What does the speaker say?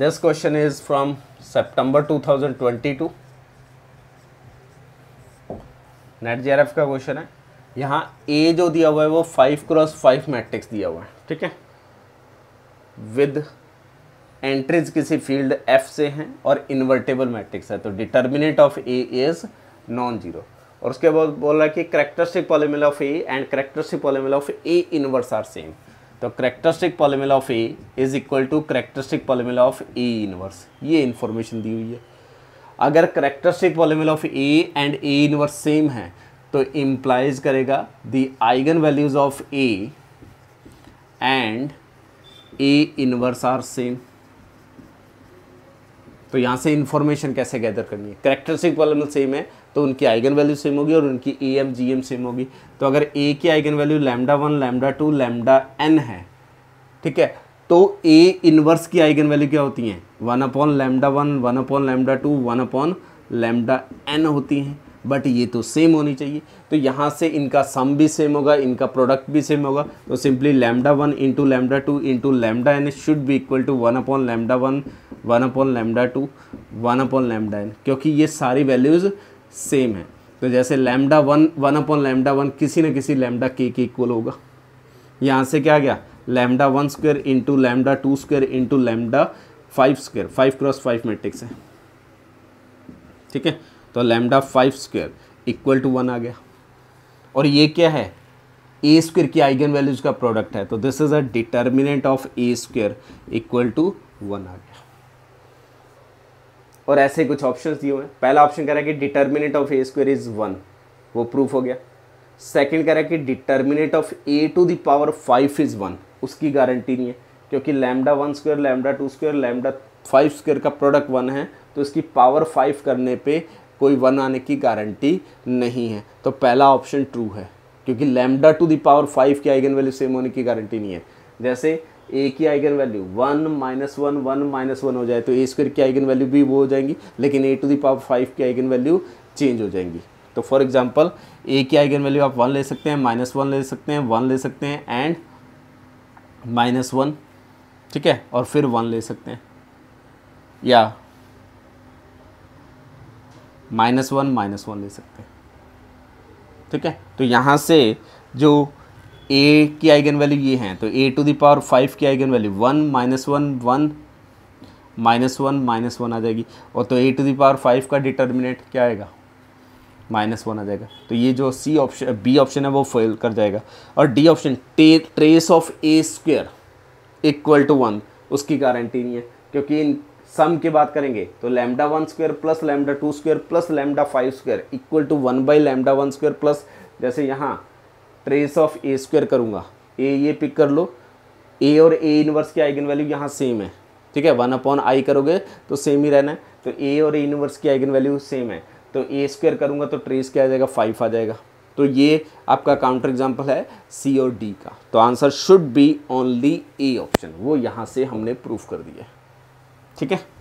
This question is from September 2022. NET J का क्वेश्चन है यहाँ ए जो दिया हुआ है वो फाइव क्रॉस फाइव मैट्रिक्स दिया हुआ है ठीक है विद एंट्रीज किसी फील्ड एफ से हैं और इन्वर्टेबल मैट्रिक्स है तो determinant of A is non zero और उसके बाद बोल रहा है कि characteristic polynomial of A and characteristic polynomial of A inverse are same तो characteristic polynomial of A is equal to characteristic polynomial of A inverse ये इन्फॉर्मेशन दी हुई है अगर characteristic polynomial of A and A inverse same है तो implies करेगा the eigen values of A and A inverse are same तो यहाँ से इन्फॉर्मेशन कैसे गैदर करनी है करेक्टरिस्टिक पॉलिनल सेम है तो उनकी आइगन वैल्यू सेम होगी और उनकी A M G M same होगी तो अगर ए की eigen value lambda one lambda two lambda n है ठीक है तो ए इनवर्स की आइगन वैल्यू क्या होती हैं one upon lambda one one upon lambda two one upon lambda n होती हैं बट ये तो सेम होनी चाहिए तो यहाँ से इनका सम भी सेम होगा इनका प्रोडक्ट भी सेम होगा तो simply lambda one into lambda two into lambda n should भी equal to one upon lambda one one upon lambda two one upon lambda n क्योंकि ये सारी वैल्यूज़ सेम है तो जैसे lambda one one upon lambda one किसी न किसी लेमडा के के इक्वल होगा यहाँ से क्या गया lambda one square into lambda two square into lambda five square five cross five matrix है ठीक है तो lambda five square equal to one आ गया और ये क्या है ए स्क्वेयर की आइगन वैल्यूज का प्रोडक्ट है तो this is a determinant of A square equal to one आ गया और ऐसे कुछ ऑप्शन दिए हुए हैं पहला ऑप्शन कह रहा है कि determinant of A square is one वो प्रूफ हो गया सेकंड कह रहा है कि determinant of A to the power five is one उसकी गारंटी नहीं है क्योंकि lambda one square lambda two square lambda five square का प्रोडक्ट वन है तो इसकी पावर फाइव करने पे कोई वन आने की गारंटी नहीं है तो पहला ऑप्शन ट्रू है क्योंकि lambda to the power five की आइगन वैल्यू सेम होने की गारंटी नहीं है जैसे ए की eigen value one minus one one minus one हो जाए तो ए स्क्वायर की आइगन वैल्यू भी वो हो जाएंगी लेकिन A to the power five की आइगन वैल्यू चेंज हो जाएंगी तो फॉर एग्जाम्पल ए की आइगन वैल्यू आप वन ले सकते हैं माइनस वन ले सकते हैं वन ले सकते हैं एंड माइनस वन ठीक है और फिर वन ले सकते हैं या माइनस वन माइनस वन ले सकते हैं ठीक है तो यहाँ से जो ए की आइगन वैल्यू ये हैं तो ए टू दावर फाइव की eigen value one minus one one minus one minus one आ जाएगी और तो ए टू दावर फाइव का डिटर्मिनेट क्या आएगा माइनस वन आ जाएगा तो ये जो सी ऑप्शन बी ऑप्शन है वो फेल कर जाएगा और D option trace of A square equal to one उसकी गारंटी नहीं है क्योंकि इन सम की बात करेंगे तो lambda one square plus lambda two square plus lambda five square equal to one by lambda one square plus जैसे यहाँ ट्रेस ऑफ ए स्क्वायर करूँगा ए ये पिक कर लो ए और ए इनवर्स की आइगन वैल्यू यहाँ सेम है ठीक है वन अपॉन आई करोगे तो सेम ही रहना है तो ए और ए इनवर्स की आइगन वैल्यू सेम है तो ए स्क्वायर करूँगा तो ट्रेस क्या आ जाएगा फाइव आ जाएगा तो ये आपका काउंटर एग्जाम्पल है सी और डी का तो answer should be only A option वो यहाँ से हमने प्रूफ कर दिया ठीक है